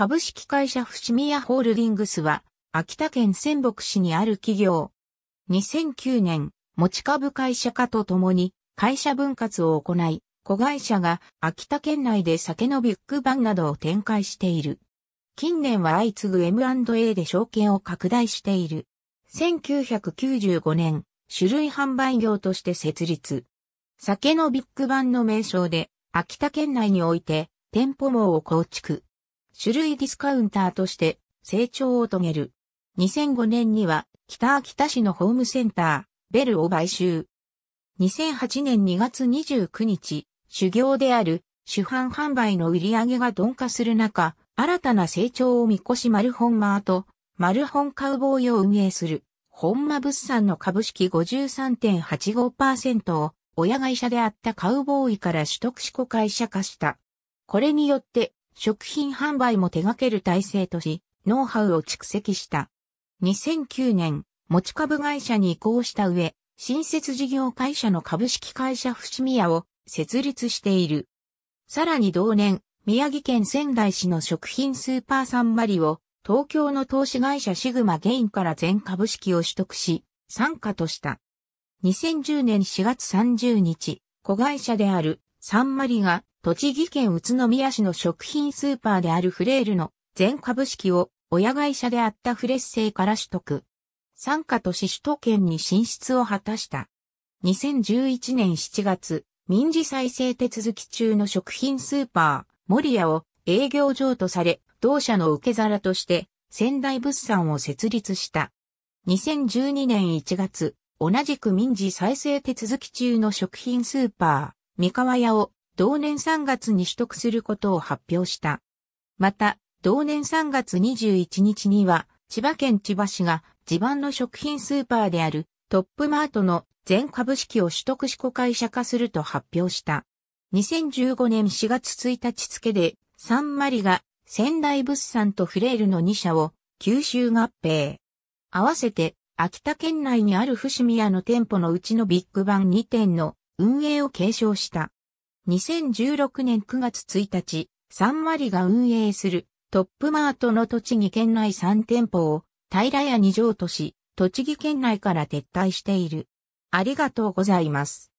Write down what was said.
株式会社伏見屋ホールディングスは、秋田県仙北市にある企業。2009年、持ち株会社化とともに、会社分割を行い、子会社が秋田県内で酒のビッグバンなどを展開している。近年は相次ぐ M&A で証券を拡大している。1995年、種類販売業として設立。酒のビッグバンの名称で、秋田県内において、店舗網を構築。種類ディスカウンターとして成長を遂げる。2005年には北秋田市のホームセンター、ベルを買収。2008年2月29日、修行である主販販売の売り上げが鈍化する中、新たな成長を見越しマルホンマーと、マルホンカウボーイを運営する、本間物産の株式53.85%を親会社であったカウボーイから取得し子会社化した。これによって食品販売も手掛ける体制とし、ノウハウを蓄積した。2009年、持ち株会社に移行した上、新設事業会社の株式会社伏見屋を設立している。さらに同年、宮城県仙台市の食品スーパーサンマリを東京の投資会社シグマゲインから全株式を取得し、参加とした。2010年4月30日、子会社であるサンマリが栃木県宇都宮市の食品スーパーであるフレールの全株式を親会社であったフレッセイから取得。参加都市首都圏に進出を果たした。2011年7月、民事再生手続き中の食品スーパー、モリアを営業場とされ、同社の受け皿として仙台物産を設立した。2012年1月、同じく民事再生手続き中の食品スーパー、三河屋を同年3月に取得することを発表した。また、同年3月21日には、千葉県千葉市が地盤の食品スーパーであるトップマートの全株式を取得し子会社化すると発表した。2015年4月1日付で、サンマリが仙台物産とフレールの2社を吸収合併。合わせて、秋田県内にある伏見屋の店舗のうちのビッグバン2店の運営を継承した。2016年9月1日、サンマリが運営するトップマートの栃木県内3店舗を平屋に条都市、栃木県内から撤退している。ありがとうございます。